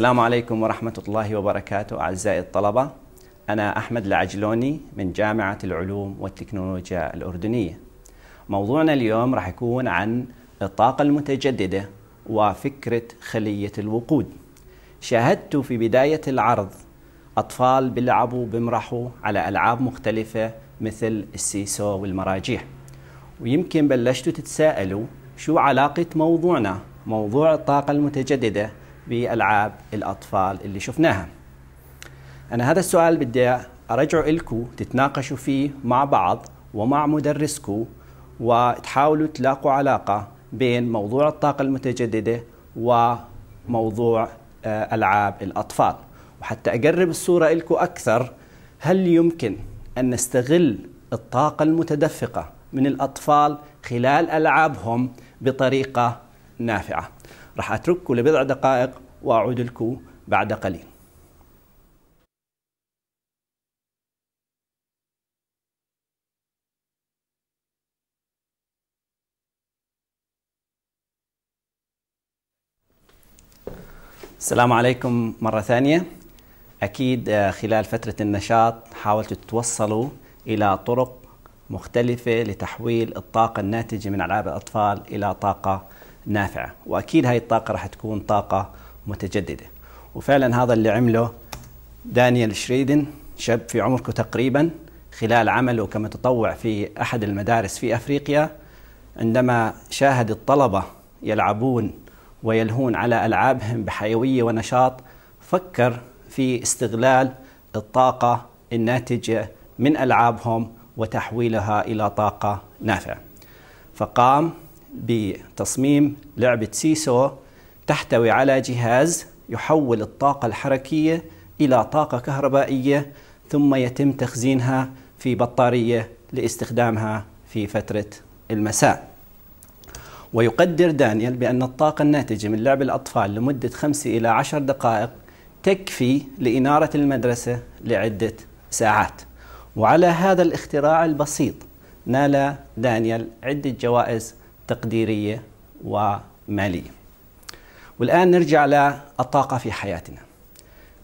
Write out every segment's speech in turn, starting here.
السلام عليكم ورحمة الله وبركاته أعزائي الطلبة أنا أحمد العجلوني من جامعة العلوم والتكنولوجيا الأردنية موضوعنا اليوم راح يكون عن الطاقة المتجددة وفكرة خلية الوقود شاهدت في بداية العرض أطفال بيلعبوا بمرحوا على ألعاب مختلفة مثل السيسو والمراجيح ويمكن بلشتوا تتساءلوا شو علاقة موضوعنا موضوع الطاقة المتجددة بألعاب الأطفال اللي شفناها أنا هذا السؤال بدي أرجعه إلكو تتناقشوا فيه مع بعض ومع مدرسكو وتحاولوا تلاقوا علاقة بين موضوع الطاقة المتجددة وموضوع آه، ألعاب الأطفال وحتى أقرب الصورة إلكو أكثر هل يمكن أن نستغل الطاقة المتدفقة من الأطفال خلال ألعابهم بطريقة نافعة راح أترككم لبضع دقائق وأعود لكم بعد قليل السلام عليكم مرة ثانية أكيد آه، خلال فترة النشاط حاولتوا تتوصلوا إلى طرق مختلفة لتحويل الطاقة الناتجة من ألعاب الأطفال إلى طاقة نافعه واكيد هاي الطاقه راح تكون طاقه متجدده وفعلا هذا اللي عمله دانيال شريدن شاب في عمرك تقريبا خلال عمله كمتطوع في احد المدارس في افريقيا عندما شاهد الطلبه يلعبون ويلهون على العابهم بحيويه ونشاط فكر في استغلال الطاقه الناتجه من العابهم وتحويلها الى طاقه نافعه فقام بتصميم لعبة سيسو تحتوي على جهاز يحول الطاقة الحركية إلى طاقة كهربائية ثم يتم تخزينها في بطارية لاستخدامها في فترة المساء ويقدر دانيال بأن الطاقة الناتجة من لعب الأطفال لمدة 5 إلى 10 دقائق تكفي لإنارة المدرسة لعدة ساعات وعلى هذا الاختراع البسيط نال دانيال عدة جوائز تقديرية ومالية والآن نرجع للطاقة في حياتنا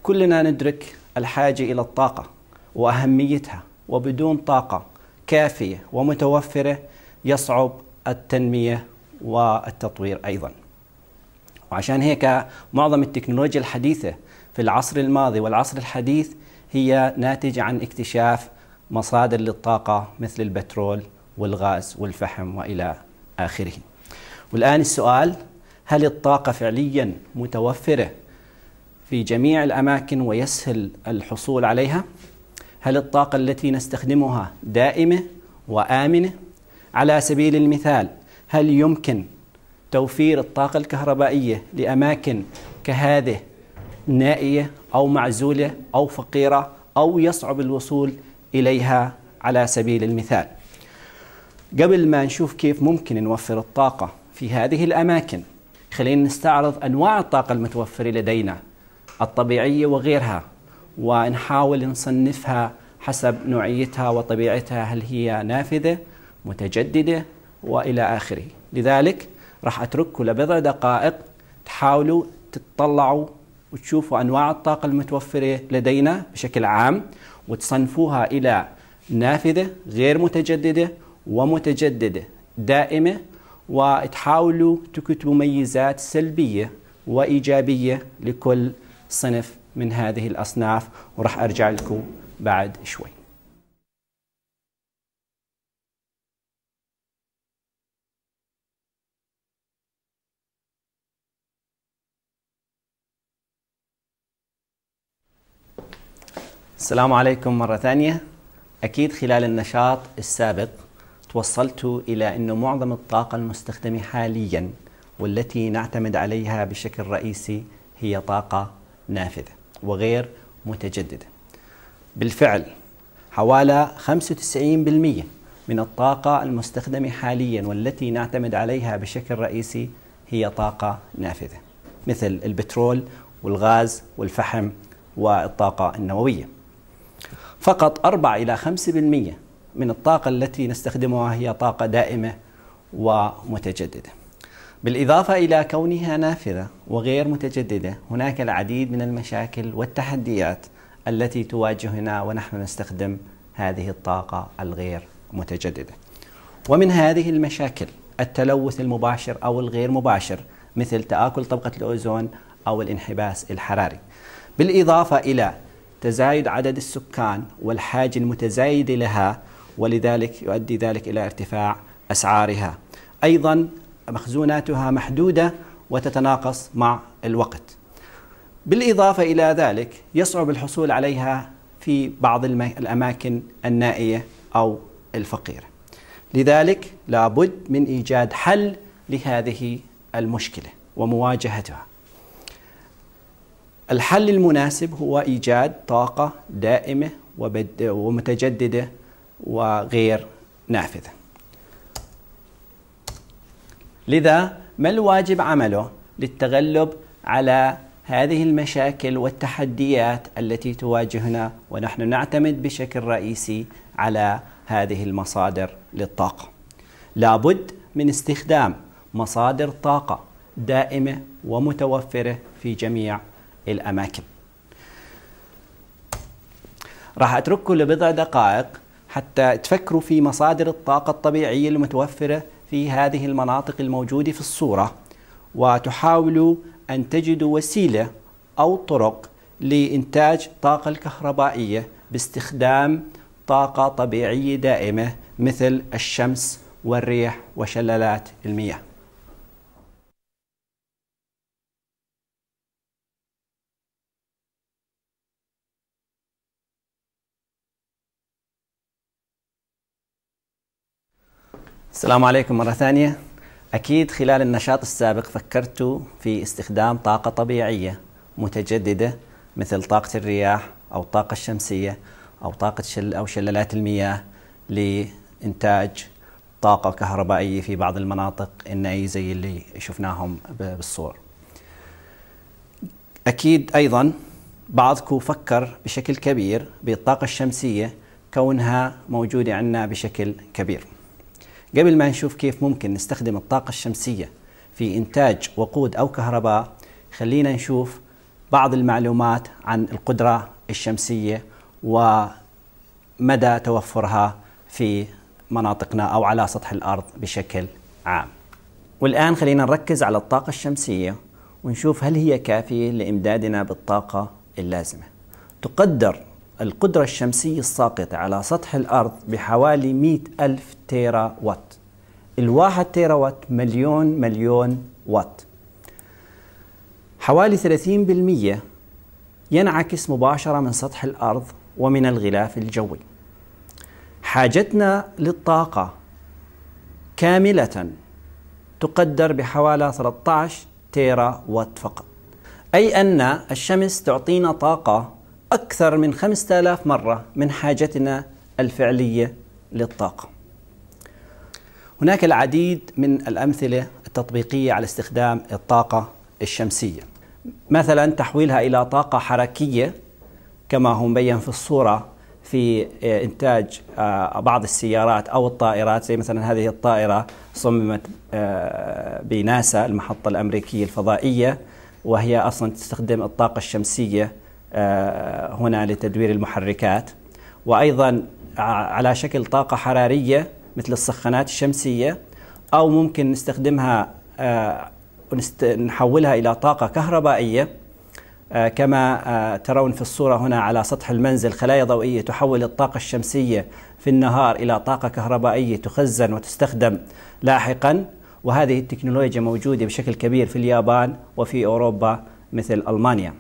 كلنا ندرك الحاجة إلى الطاقة وأهميتها وبدون طاقة كافية ومتوفرة يصعب التنمية والتطوير أيضا وعشان هيك معظم التكنولوجيا الحديثة في العصر الماضي والعصر الحديث هي ناتجة عن اكتشاف مصادر للطاقة مثل البترول والغاز والفحم وإلى آخره والآن السؤال هل الطاقة فعليا متوفرة في جميع الأماكن ويسهل الحصول عليها؟ هل الطاقة التي نستخدمها دائمة وآمنة؟ على سبيل المثال هل يمكن توفير الطاقة الكهربائية لأماكن كهذه نائية أو معزولة أو فقيرة أو يصعب الوصول إليها على سبيل المثال قبل ما نشوف كيف ممكن نوفر الطاقة في هذه الأماكن خلينا نستعرض أنواع الطاقة المتوفرة لدينا الطبيعية وغيرها ونحاول نصنفها حسب نوعيتها وطبيعتها هل هي نافذة متجددة وإلى آخره لذلك راح أترككم لبضع دقائق تحاولوا تطلعوا وتشوفوا أنواع الطاقة المتوفرة لدينا بشكل عام وتصنفوها إلى نافذة غير متجددة ومتجددة دائمة وتحاولوا تكتبوا ميزات سلبية وإيجابية لكل صنف من هذه الأصناف وراح أرجع لكم بعد شوي السلام عليكم مرة ثانية أكيد خلال النشاط السابق توصلت إلى أن معظم الطاقة المستخدمة حاليا والتي نعتمد عليها بشكل رئيسي هي طاقة نافذة وغير متجددة بالفعل حوالي 95% من الطاقة المستخدمة حاليا والتي نعتمد عليها بشكل رئيسي هي طاقة نافذة مثل البترول والغاز والفحم والطاقة النووية فقط 4 إلى 5% من الطاقة التي نستخدمها هي طاقة دائمة ومتجددة بالإضافة إلى كونها نافذة وغير متجددة هناك العديد من المشاكل والتحديات التي تواجهنا ونحن نستخدم هذه الطاقة الغير متجددة ومن هذه المشاكل التلوث المباشر أو الغير مباشر مثل تآكل طبقة الأوزون أو الانحباس الحراري بالإضافة إلى تزايد عدد السكان والحاجة المتزايدة لها ولذلك يؤدي ذلك إلى ارتفاع أسعارها أيضا مخزوناتها محدودة وتتناقص مع الوقت بالإضافة إلى ذلك يصعب الحصول عليها في بعض الأماكن النائية أو الفقيرة لذلك لابد من إيجاد حل لهذه المشكلة ومواجهتها الحل المناسب هو إيجاد طاقة دائمة ومتجددة وغير نافذة لذا ما الواجب عمله للتغلب على هذه المشاكل والتحديات التي تواجهنا ونحن نعتمد بشكل رئيسي على هذه المصادر للطاقة لابد من استخدام مصادر طاقة دائمة ومتوفرة في جميع الأماكن راح أترككم لبضع دقائق حتى تفكروا في مصادر الطاقة الطبيعية المتوفرة في هذه المناطق الموجودة في الصورة وتحاولوا أن تجدوا وسيلة أو طرق لإنتاج طاقة الكهربائية باستخدام طاقة طبيعية دائمة مثل الشمس والريح وشلالات المياه السلام عليكم مرة ثانية أكيد خلال النشاط السابق فكرت في استخدام طاقة طبيعية متجددة مثل طاقة الرياح أو الطاقة الشمسية أو طاقة شل أو شلالات المياه لإنتاج طاقة كهربائية في بعض المناطق النائية زي اللي شفناهم بالصور أكيد أيضا بعضكم فكر بشكل كبير بالطاقة الشمسية كونها موجودة عندنا بشكل كبير قبل ما نشوف كيف ممكن نستخدم الطاقة الشمسية في إنتاج وقود أو كهرباء خلينا نشوف بعض المعلومات عن القدرة الشمسية ومدى توفرها في مناطقنا أو على سطح الأرض بشكل عام والآن خلينا نركز على الطاقة الشمسية ونشوف هل هي كافية لإمدادنا بالطاقة اللازمة تقدر القدرة الشمسية الساقطة على سطح الأرض بحوالي 100 ألف تيرا وات الواحد تيرا وات مليون مليون وات حوالي 30% ينعكس مباشرة من سطح الأرض ومن الغلاف الجوي حاجتنا للطاقة كاملة تقدر بحوالي 13 تيرا وات فقط أي أن الشمس تعطينا طاقة أكثر من 5000 مرة من حاجتنا الفعلية للطاقة. هناك العديد من الأمثلة التطبيقية على استخدام الطاقة الشمسية. مثلا تحويلها إلى طاقة حركية كما هو مبين في الصورة في آه، إنتاج آه، بعض السيارات أو الطائرات زي مثلا هذه الطائرة صممت آه، بناسا المحطة الأمريكية الفضائية وهي أصلا تستخدم الطاقة الشمسية آه، هنا لتدوير المحركات وأيضا على شكل طاقة حرارية مثل السخانات الشمسية أو ممكن نستخدمها آه، نحولها إلى طاقة كهربائية آه، كما ترون في الصورة هنا على سطح المنزل خلايا ضوئية تحول الطاقة الشمسية في النهار إلى طاقة كهربائية تخزن وتستخدم لاحقا وهذه التكنولوجيا موجودة بشكل كبير في اليابان وفي أوروبا مثل ألمانيا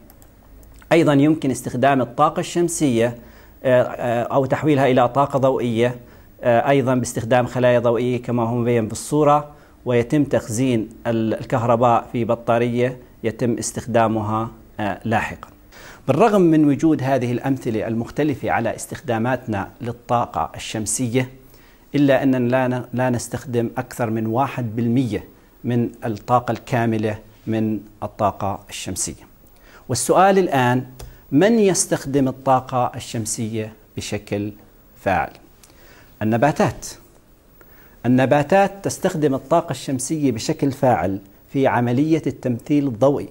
أيضا يمكن استخدام الطاقة الشمسية آه، آه، أو تحويلها إلى طاقة ضوئية آه، أيضا باستخدام خلايا ضوئية كما هو مبين بالصورة ويتم تخزين الكهرباء في بطارية يتم استخدامها لاحقا بالرغم من وجود هذه الأمثلة المختلفة على استخداماتنا للطاقة الشمسية إلا أننا لا نستخدم أكثر من 1% من الطاقة الكاملة من الطاقة الشمسية والسؤال الآن من يستخدم الطاقة الشمسية بشكل فاعل؟ النباتات النباتات تستخدم الطاقة الشمسية بشكل فاعل في عملية التمثيل الضوئي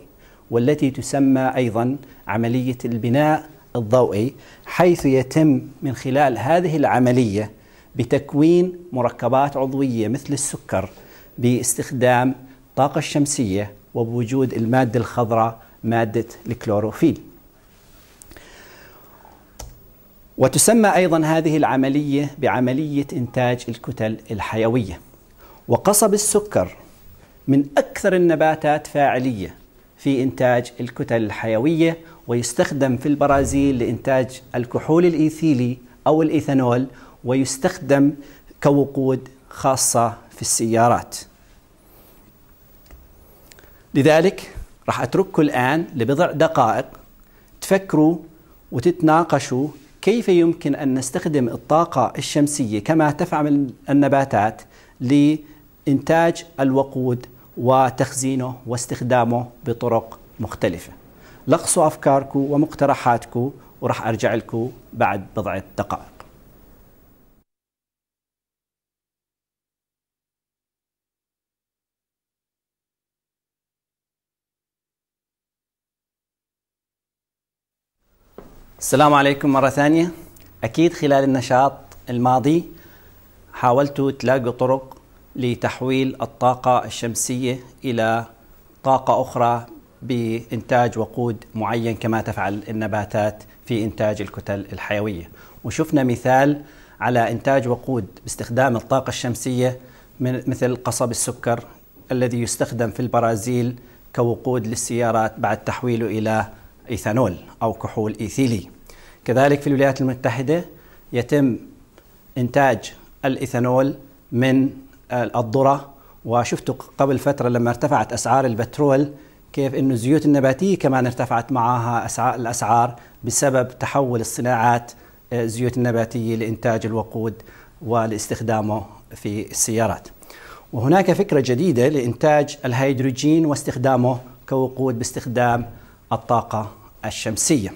والتي تسمى أيضا عملية البناء الضوئي حيث يتم من خلال هذه العملية بتكوين مركبات عضوية مثل السكر باستخدام طاقة الشمسية وبوجود المادة الخضراء مادة الكلوروفيل وتسمى أيضا هذه العملية بعملية إنتاج الكتل الحيوية وقصب السكر من أكثر النباتات فاعلية في إنتاج الكتل الحيوية ويستخدم في البرازيل لإنتاج الكحول الإيثيلي أو الإيثانول ويستخدم كوقود خاصة في السيارات لذلك راح أترككم الآن لبضع دقائق تفكروا وتتناقشوا كيف يمكن أن نستخدم الطاقة الشمسية كما تفعل النباتات لإنتاج الوقود وتخزينه واستخدامه بطرق مختلفة لخصوا أفكاركم ومقترحاتكم وراح أرجع لكم بعد بضعة دقائق السلام عليكم مرة ثانية أكيد خلال النشاط الماضي حاولتوا تلاقوا طرق لتحويل الطاقة الشمسية إلى طاقة أخرى بإنتاج وقود معين كما تفعل النباتات في إنتاج الكتل الحيوية وشفنا مثال على إنتاج وقود باستخدام الطاقة الشمسية مثل قصب السكر الذي يستخدم في البرازيل كوقود للسيارات بعد تحويله إلى إيثانول أو كحول إيثيلي كذلك في الولايات المتحدة يتم إنتاج الإيثانول من الذرة وشفت قبل فترة لما ارتفعت أسعار البترول كيف أن الزيوت النباتية كمان ارتفعت معها الأسعار بسبب تحول الصناعات آه، الزيوت النباتية لإنتاج الوقود ولاستخدامه في السيارات وهناك فكرة جديدة لإنتاج الهيدروجين واستخدامه كوقود باستخدام الطاقة الشمسية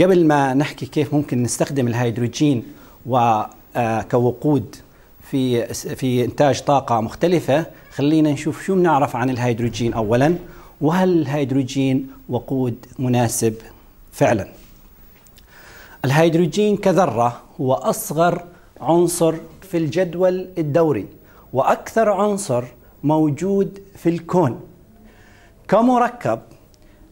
قبل ما نحكي كيف ممكن نستخدم الهيدروجين آه، كوقود في في انتاج طاقه مختلفه خلينا نشوف شو بنعرف عن الهيدروجين اولا وهل الهيدروجين وقود مناسب فعلا الهيدروجين كذره هو اصغر عنصر في الجدول الدوري واكثر عنصر موجود في الكون كمركب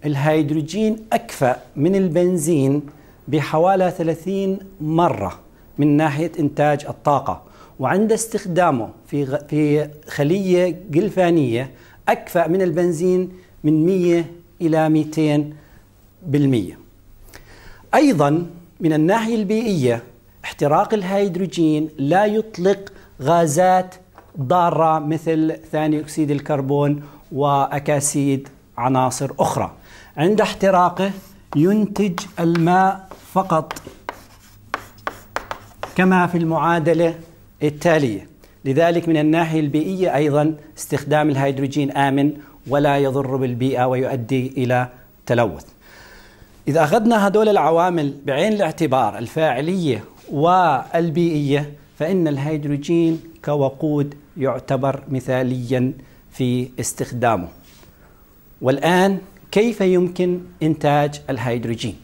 الهيدروجين أكفأ من البنزين بحوالي 30 مرة من ناحية إنتاج الطاقة وعند استخدامه في في خلية جلفانية أكفأ من البنزين من 100 إلى 200 بالمية أيضا من الناحية البيئية احتراق الهيدروجين لا يطلق غازات ضارة مثل ثاني أكسيد الكربون وأكاسيد عناصر أخرى عند احتراقه ينتج الماء فقط كما في المعادلة التالية لذلك من الناحية البيئية أيضا استخدام الهيدروجين آمن ولا يضر بالبيئة ويؤدي إلى تلوث إذا أخذنا هدول العوامل بعين الاعتبار الفاعلية والبيئية فإن الهيدروجين كوقود يعتبر مثاليا في استخدامه والآن كيف يمكن إنتاج الهيدروجين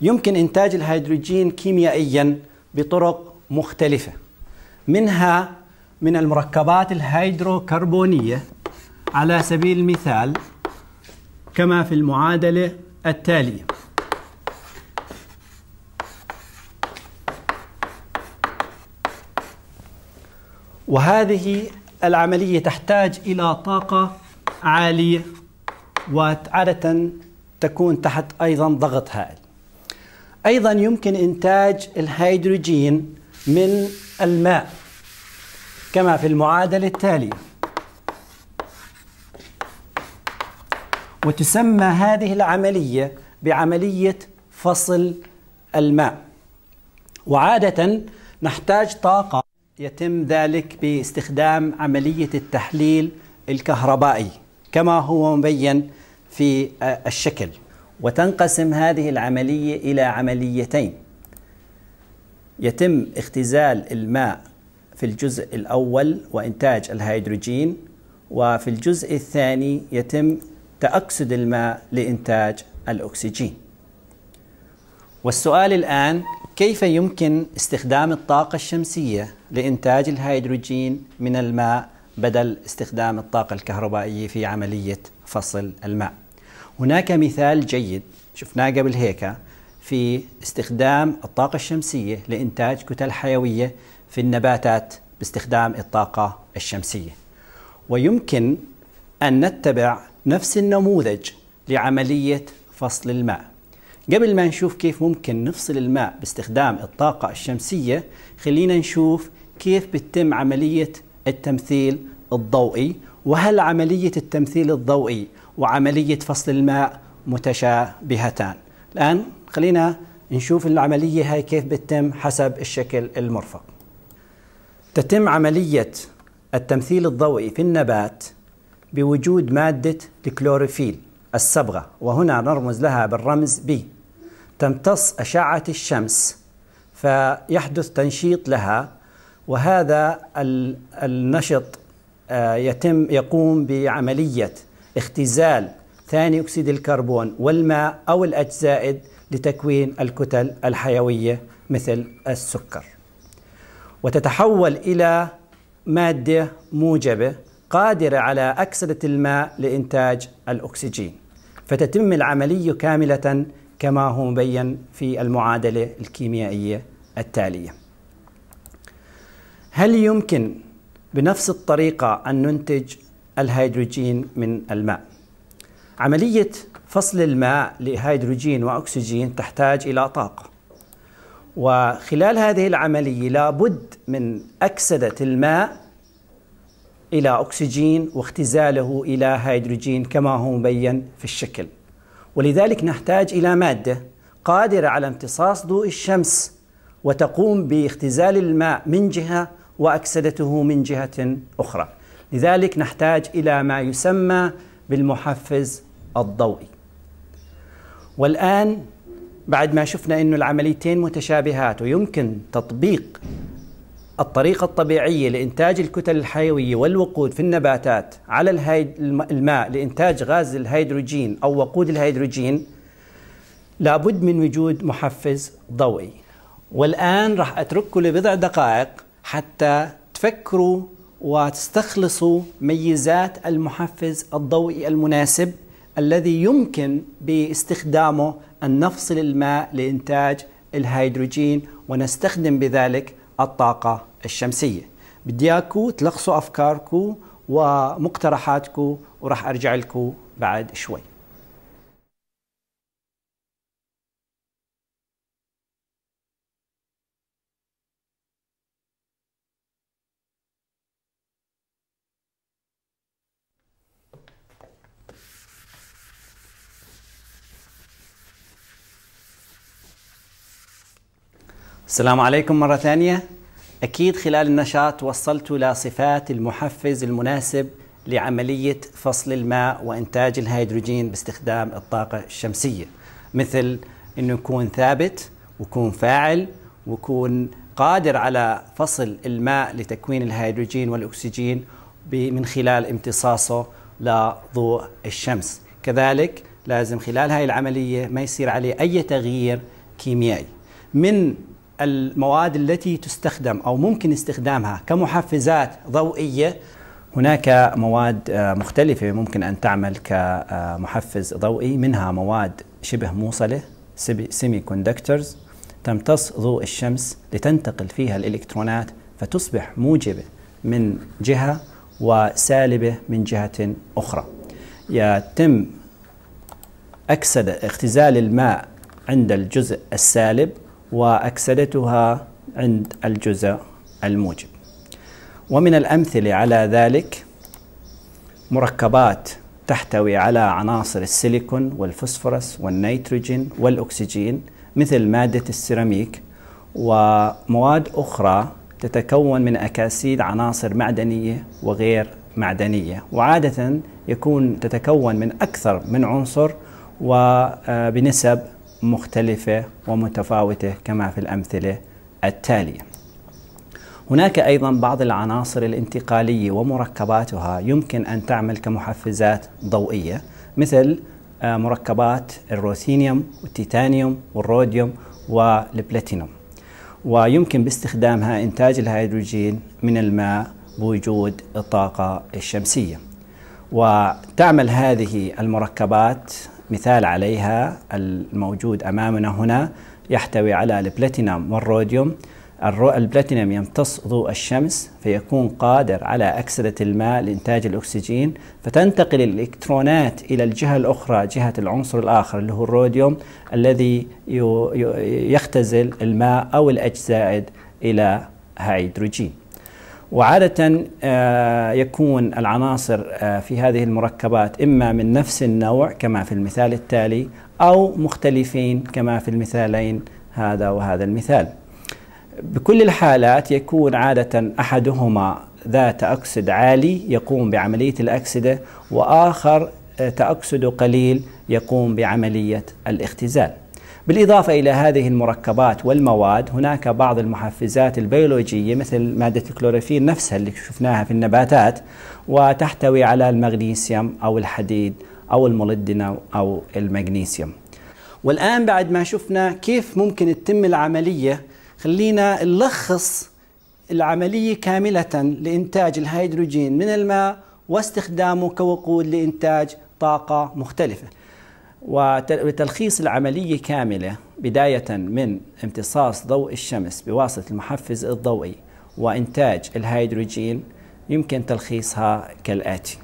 يمكن إنتاج الهيدروجين كيميائيا بطرق مختلفة منها من المركبات الهيدروكربونية على سبيل المثال كما في المعادلة التالية وهذه العملية تحتاج إلى طاقة عالية وعادة تكون تحت أيضا ضغط هائل أيضا يمكن إنتاج الهيدروجين من الماء كما في المعادلة التالية وتسمى هذه العملية بعملية فصل الماء وعادة نحتاج طاقة يتم ذلك باستخدام عملية التحليل الكهربائي كما هو مبين في آه، الشكل وتنقسم هذه العملية إلى عمليتين يتم اختزال الماء في الجزء الأول وإنتاج الهيدروجين وفي الجزء الثاني يتم تأكسد الماء لإنتاج الأكسجين والسؤال الآن كيف يمكن استخدام الطاقة الشمسية لإنتاج الهيدروجين من الماء بدل استخدام الطاقة الكهربائية في عملية فصل الماء هناك مثال جيد شفناه قبل هيك في استخدام الطاقة الشمسية لإنتاج كتل حيوية في النباتات باستخدام الطاقة الشمسية ويمكن أن نتبع نفس النموذج لعملية فصل الماء قبل ما نشوف كيف ممكن نفصل الماء باستخدام الطاقة الشمسية خلينا نشوف كيف بتتم عملية التمثيل الضوئي وهل عملية التمثيل الضوئي وعملية فصل الماء متشابهتان الآن خلينا نشوف العملية هاي كيف بتتم حسب الشكل المرفق تتم عملية التمثيل الضوئي في النبات بوجود مادة الكلوروفيل الصبغة وهنا نرمز لها بالرمز بي تمتص أشعة الشمس فيحدث تنشيط لها وهذا النشط آه، يتم يقوم بعملية اختزال ثاني أكسيد الكربون والماء أو الأجزائد لتكوين الكتل الحيوية مثل السكر وتتحول إلى مادة موجبة قادرة على أكسدة الماء لإنتاج الأكسجين فتتم العملية كاملة كما هو مبين في المعادلة الكيميائية التالية هل يمكن بنفس الطريقة أن ننتج الهيدروجين من الماء؟ عملية فصل الماء لهيدروجين وأكسجين تحتاج إلى طاقة وخلال هذه العملية لابد من أكسدة الماء إلى أكسجين واختزاله إلى هيدروجين كما هو مبين في الشكل ولذلك نحتاج إلى مادة قادرة على امتصاص ضوء الشمس وتقوم باختزال الماء من جهة واكسدته من جهه اخرى. لذلك نحتاج الى ما يسمى بالمحفز الضوئي. والان بعد ما شفنا انه العمليتين متشابهات ويمكن تطبيق الطريقة الطبيعية لإنتاج الكتل الحيوية والوقود في النباتات على الماء لإنتاج غاز الهيدروجين أو وقود الهيدروجين لابد من وجود محفز ضوئي والآن راح أترككم لبضع دقائق حتى تفكروا وتستخلصوا ميزات المحفز الضوئي المناسب الذي يمكن باستخدامه أن نفصل الماء لإنتاج الهيدروجين ونستخدم بذلك الطاقة الشمسية بدي اياكم تلخصوا أفكاركم ومقترحاتكم وراح أرجع لكم بعد شوي السلام عليكم مرة ثانية أكيد خلال النشاط وصلت لصفات المحفز المناسب لعملية فصل الماء وإنتاج الهيدروجين باستخدام الطاقة الشمسية مثل أنه يكون ثابت ويكون فاعل ويكون قادر على فصل الماء لتكوين الهيدروجين والأكسجين من خلال امتصاصه لضوء الشمس كذلك لازم خلال هذه العملية ما يصير عليه أي تغيير كيميائي من المواد التي تستخدم أو ممكن استخدامها كمحفزات ضوئية هناك مواد آه، مختلفة ممكن أن تعمل كمحفز ضوئي منها مواد شبه موصلة سيمي كوندكترز تمتص ضوء الشمس لتنتقل فيها الإلكترونات فتصبح موجبة من جهة وسالبة من جهة أخرى يتم أكسد اختزال الماء عند الجزء السالب وأكسدتها عند الجزء الموجب ومن الأمثلة على ذلك مركبات تحتوي على عناصر السيليكون والفوسفورس والنيتروجين والأكسجين مثل مادة السيراميك ومواد أخرى تتكون من أكاسيد عناصر معدنية وغير معدنية وعادة يكون تتكون من أكثر من عنصر وبنسب مختلفة ومتفاوتة كما في الأمثلة التالية هناك أيضا بعض العناصر الانتقالية ومركباتها يمكن أن تعمل كمحفزات ضوئية مثل آه، مركبات الروسينيوم والتيتانيوم والروديوم والبلاتينوم ويمكن باستخدامها إنتاج الهيدروجين من الماء بوجود الطاقة الشمسية وتعمل هذه المركبات مثال عليها الموجود أمامنا هنا يحتوي على البلاتينم والروديوم البلاتينم يمتص ضوء الشمس فيكون قادر على أكسدة الماء لإنتاج الأكسجين فتنتقل الإلكترونات إلى الجهة الأخرى جهة العنصر الآخر اللي هو الروديوم الذي يختزل الماء أو الأجزاء إلى هيدروجين وعادة آه، يكون العناصر آه، في هذه المركبات إما من نفس النوع كما في المثال التالي أو مختلفين كما في المثالين هذا وهذا المثال بكل الحالات يكون عادة أحدهما ذات أكسد عالي يقوم بعملية الأكسدة وآخر آه، تأكسد قليل يقوم بعملية الاختزال بالإضافة إلى هذه المركبات والمواد هناك بعض المحفزات البيولوجية مثل مادة الكلوروفيل نفسها اللي شفناها في النباتات وتحتوي على المغنيسيوم أو الحديد أو المولدنا أو المغنيسيوم والآن بعد ما شفنا كيف ممكن تتم العملية خلينا نلخص العملية كاملة لإنتاج الهيدروجين من الماء واستخدامه كوقود لإنتاج طاقة مختلفة وتلخيص العملية كاملة بداية من امتصاص ضوء الشمس بواسطة المحفز الضوئي وإنتاج الهيدروجين يمكن تلخيصها كالآتي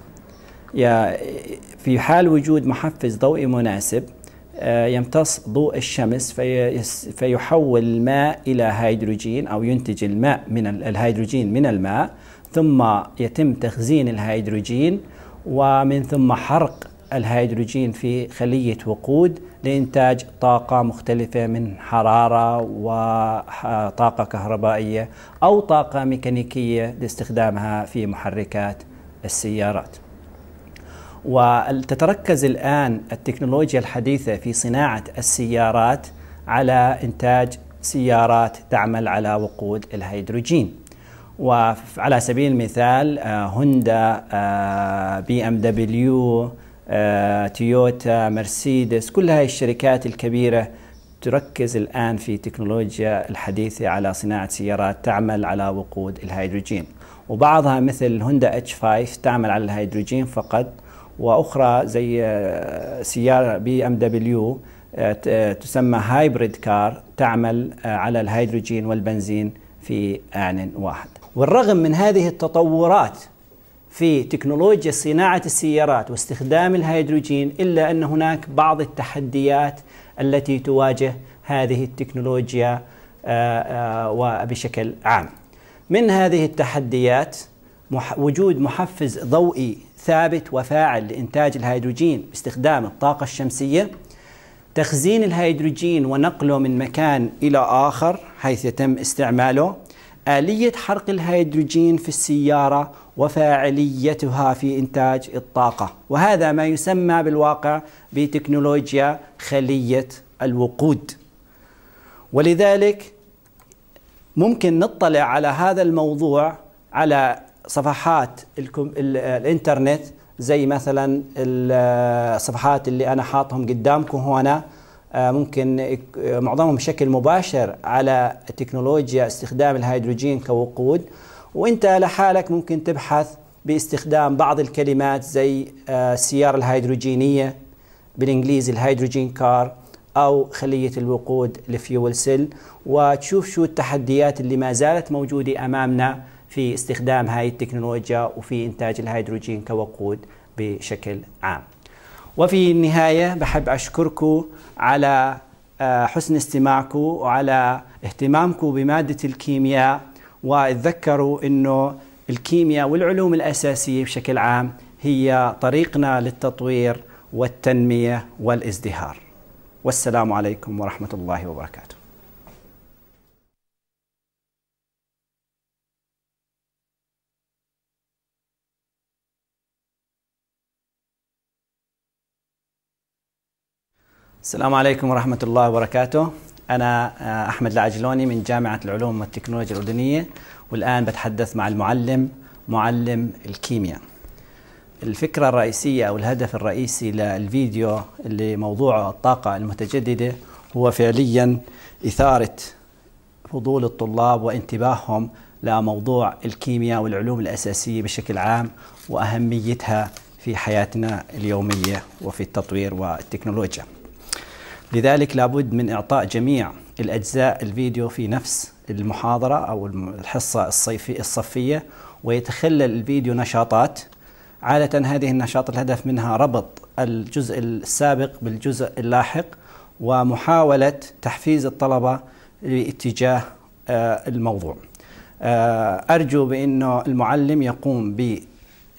في حال وجود محفز ضوئي مناسب آه، يمتص ضوء الشمس فيحول الماء إلى هيدروجين أو ينتج الماء من الهيدروجين من الماء ثم يتم تخزين الهيدروجين ومن ثم حرق الهيدروجين في خلية وقود لإنتاج طاقة مختلفة من حرارة وطاقة كهربائية أو طاقة ميكانيكية لاستخدامها في محركات السيارات وتتركز الآن التكنولوجيا الحديثة في صناعة السيارات على إنتاج سيارات تعمل على وقود الهيدروجين وعلى سبيل المثال آه، هوندا آه، بي ام دبليو تويوتا آه، مرسيدس كل هاي الشركات الكبيرة تركز الآن في تكنولوجيا الحديثة على صناعة سيارات تعمل على وقود الهيدروجين وبعضها مثل هوندا اتش 5 تعمل على الهيدروجين فقط واخرى زي آه، سياره بي ام دبليو آه، تسمى هايبريد كار تعمل على الهيدروجين والبنزين في آن واحد والرغم من هذه التطورات في تكنولوجيا صناعة السيارات واستخدام الهيدروجين إلا أن هناك بعض التحديات التي تواجه هذه التكنولوجيا آه، آه، وبشكل عام من هذه التحديات وجود محفز ضوئي ثابت وفاعل لإنتاج الهيدروجين باستخدام الطاقة الشمسية تخزين الهيدروجين ونقله من مكان إلى آخر حيث يتم استعماله آلية حرق الهيدروجين في السيارة وفاعليتها في إنتاج الطاقة وهذا ما يسمى بالواقع بتكنولوجيا خلية الوقود ولذلك ممكن نطلع على هذا الموضوع على صفحات الانترنت زي مثلا الصفحات اللي أنا حاطهم قدامكم هنا آه، ممكن معظمهم بشكل مباشر على تكنولوجيا استخدام الهيدروجين كوقود وانت لحالك ممكن تبحث باستخدام بعض الكلمات زي السيارة آه، الهيدروجينية بالانجليزي الهيدروجين كار او خلية الوقود الفيول سيل وتشوف شو التحديات اللي ما زالت موجودة امامنا في استخدام هاي التكنولوجيا وفي انتاج الهيدروجين كوقود بشكل عام وفي النهاية بحب اشكركم على آه، حسن استماعكم وعلى اهتمامكم بمادة الكيمياء وتذكروا أنه الكيمياء والعلوم الأساسية بشكل عام هي طريقنا للتطوير والتنمية والازدهار والسلام عليكم ورحمة الله وبركاته السلام عليكم ورحمة الله وبركاته أنا آه، أحمد العجلوني من جامعة العلوم والتكنولوجيا الأردنية والآن بتحدث مع المعلم معلم الكيمياء الفكرة الرئيسية أو الهدف الرئيسي للفيديو اللي موضوعه الطاقة المتجددة هو فعليا إثارة فضول الطلاب وانتباههم لموضوع الكيمياء والعلوم الأساسية بشكل عام وأهميتها في حياتنا اليومية وفي التطوير والتكنولوجيا لذلك لابد من إعطاء جميع الأجزاء الفيديو في نفس المحاضرة أو الحصة الصيفي الصفية ويتخلل الفيديو نشاطات عادة هذه النشاط الهدف منها ربط الجزء السابق بالجزء اللاحق ومحاولة تحفيز الطلبة لاتجاه آه، الموضوع آه، أرجو بأنه المعلم يقوم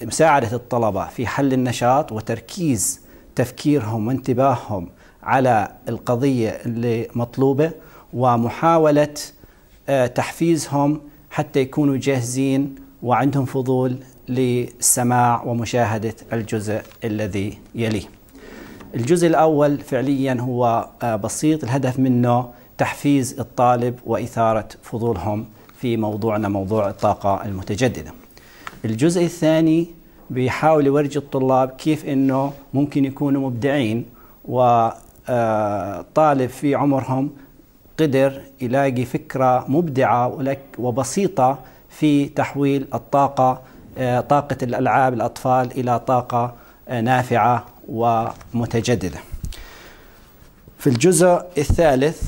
بمساعدة الطلبة في حل النشاط وتركيز تفكيرهم وانتباههم على القضيه اللي مطلوبه ومحاوله آه، تحفيزهم حتى يكونوا جاهزين وعندهم فضول للسماع ومشاهده الجزء الذي يليه. الجزء الاول فعليا هو آه، بسيط الهدف منه تحفيز الطالب واثاره فضولهم في موضوعنا موضوع الطاقه المتجدده. الجزء الثاني بيحاول يورجي الطلاب كيف انه ممكن يكونوا مبدعين و طالب في عمرهم قدر يلاقي فكرة مبدعة وبسيطة في تحويل الطاقة آه، طاقة الألعاب الأطفال إلى طاقة آه، نافعة ومتجددة في الجزء الثالث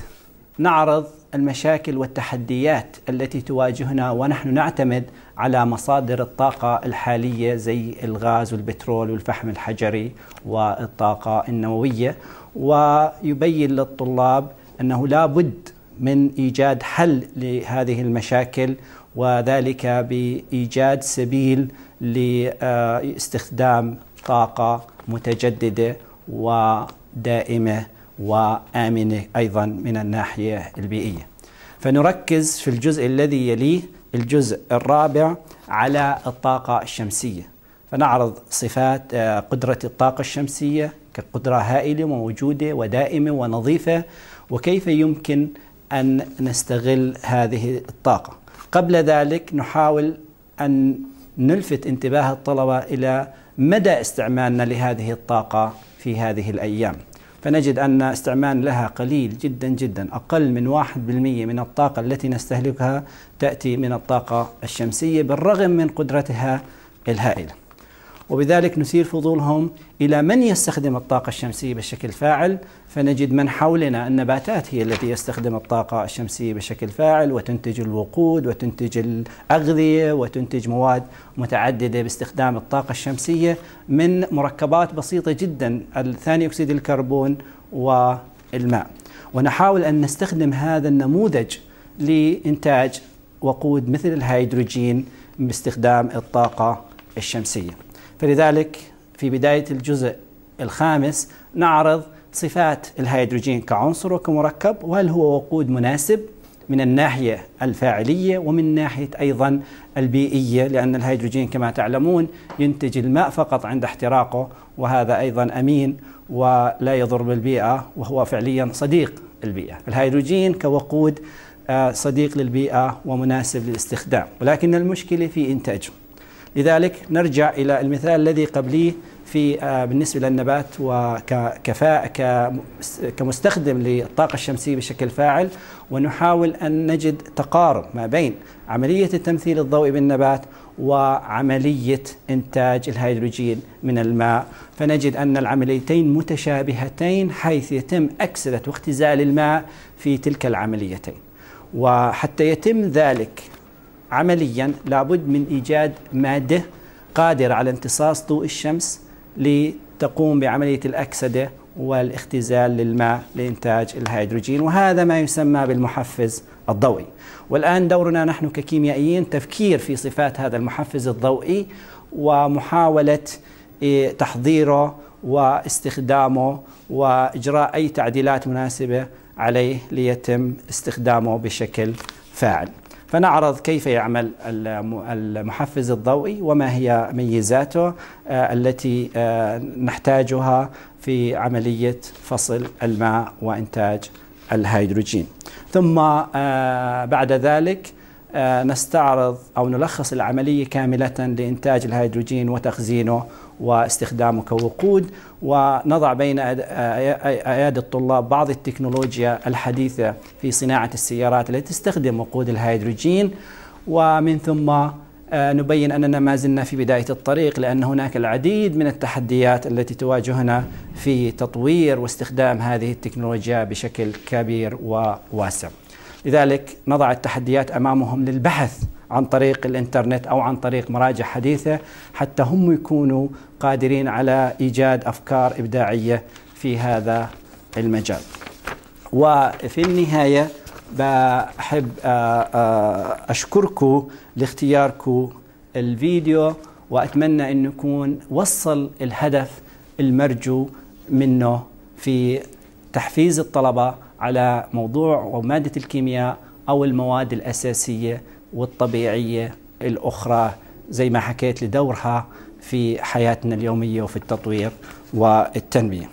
نعرض المشاكل والتحديات التي تواجهنا ونحن نعتمد على مصادر الطاقة الحالية زي الغاز والبترول والفحم الحجري والطاقة النووية ويبين للطلاب أنه لا بد من إيجاد حل لهذه المشاكل وذلك بإيجاد سبيل لاستخدام طاقة متجددة ودائمة وآمنة أيضا من الناحية البيئية فنركز في الجزء الذي يليه الجزء الرابع على الطاقة الشمسية فنعرض صفات آه، قدرة الطاقة الشمسية كقدرة هائلة وموجودة ودائمة ونظيفة وكيف يمكن أن نستغل هذه الطاقة قبل ذلك نحاول أن نلفت انتباه الطلبة إلى مدى استعمالنا لهذه الطاقة في هذه الأيام فنجد أن استعمال لها قليل جدا جدا أقل من 1% من الطاقة التي نستهلكها تأتي من الطاقة الشمسية بالرغم من قدرتها الهائلة وبذلك نثير فضولهم إلى من يستخدم الطاقة الشمسية بشكل فاعل فنجد من حولنا النباتات هي التي يستخدم الطاقة الشمسية بشكل فاعل وتنتج الوقود وتنتج الأغذية وتنتج مواد متعددة باستخدام الطاقة الشمسية من مركبات بسيطة جدا ثاني أكسيد الكربون والماء ونحاول أن نستخدم هذا النموذج لإنتاج وقود مثل الهيدروجين باستخدام الطاقة الشمسية فلذلك في بداية الجزء الخامس نعرض صفات الهيدروجين كعنصر وكمركب وهل هو وقود مناسب من الناحية الفاعلية ومن ناحية أيضا البيئية لأن الهيدروجين كما تعلمون ينتج الماء فقط عند احتراقه وهذا أيضا أمين ولا يضر بالبيئة وهو فعليا صديق البيئة الهيدروجين كوقود آه، صديق للبيئة ومناسب للاستخدام ولكن المشكلة في إنتاجه لذلك نرجع إلى المثال الذي قبليه في آه، بالنسبة للنبات وكفاءة كمستخدم للطاقة الشمسية بشكل فاعل ونحاول أن نجد تقارب ما بين عملية التمثيل الضوئي بالنبات وعملية إنتاج الهيدروجين من الماء فنجد أن العمليتين متشابهتين حيث يتم أكسدة واختزال الماء في تلك العمليتين وحتى يتم ذلك عمليا لابد من إيجاد مادة قادرة على امتصاص ضوء الشمس لتقوم بعملية الأكسدة والاختزال للماء لإنتاج الهيدروجين وهذا ما يسمى بالمحفز الضوئي والآن دورنا نحن ككيميائيين تفكير في صفات هذا المحفز الضوئي ومحاولة إيه، تحضيره واستخدامه وإجراء أي تعديلات مناسبة عليه ليتم استخدامه بشكل فاعل فنعرض كيف يعمل المحفز الضوئي وما هي ميزاته آه، التي آه، نحتاجها في عملية فصل الماء وإنتاج الهيدروجين ثم آه، بعد ذلك نستعرض أو نلخص العملية كاملة لإنتاج الهيدروجين وتخزينه واستخدامه كوقود ونضع بين ايادي الطلاب بعض التكنولوجيا الحديثه في صناعه السيارات التي تستخدم وقود الهيدروجين ومن ثم آه، نبين اننا ما زلنا في بدايه الطريق لان هناك العديد من التحديات التي تواجهنا في تطوير واستخدام هذه التكنولوجيا بشكل كبير وواسع. لذلك نضع التحديات امامهم للبحث عن طريق الانترنت او عن طريق مراجع حديثه حتى هم يكونوا قادرين على ايجاد افكار ابداعيه في هذا المجال. وفي النهايه بحب آه، آه، اشكركم لاختياركم الفيديو واتمنى انه يكون وصل الهدف المرجو منه في تحفيز الطلبه على موضوع وماده الكيمياء او المواد الاساسيه والطبيعية الأخرى زي ما حكيت لدورها في حياتنا اليومية وفي التطوير والتنمية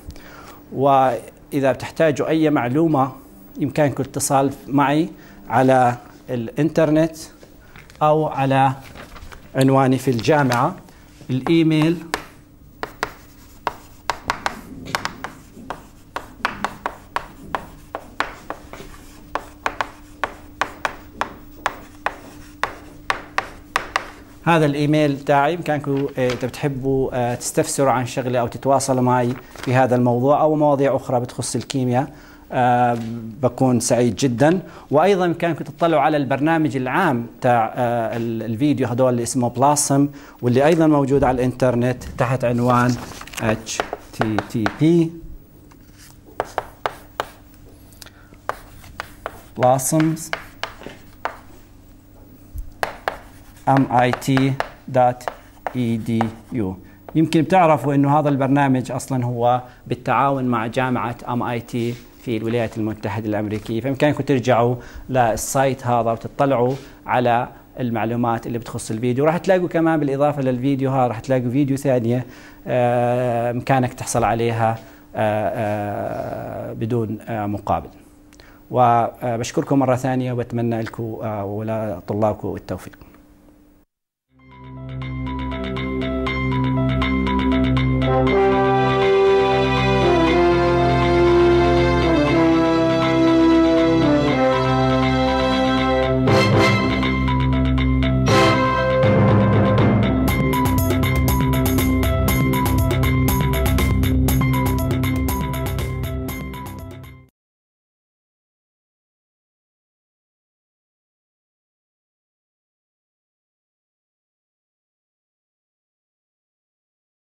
وإذا بتحتاجوا أي معلومة يمكنكم الاتصال معي على الإنترنت أو على عنواني في الجامعة الإيميل هذا الايميل تاعي بامكانكم آه، بتحبوا آه، تستفسروا عن شغله او تتواصلوا معي في هذا الموضوع او مواضيع اخرى بتخص الكيمياء آه، بكون سعيد جدا وايضا بامكانكم تطلعوا على البرنامج العام تاع الفيديو هذول اللي اسمه بلاسم واللي ايضا موجود على الانترنت تحت عنوان http blossoms mit.edu يمكن بتعرفوا انه هذا البرنامج اصلا هو بالتعاون مع جامعه ام اي تي في الولايات المتحده الامريكيه فبامكانكم ترجعوا للسايت هذا وتطلعوا على المعلومات اللي بتخص الفيديو راح تلاقوا كمان بالاضافه للفيديو هذا راح تلاقوا فيديو ثانيه آه، امكانك تحصل عليها آه، آه، بدون مقابل وبشكركم مره ثانيه وبتمنى لكم ولطلابكم التوفيق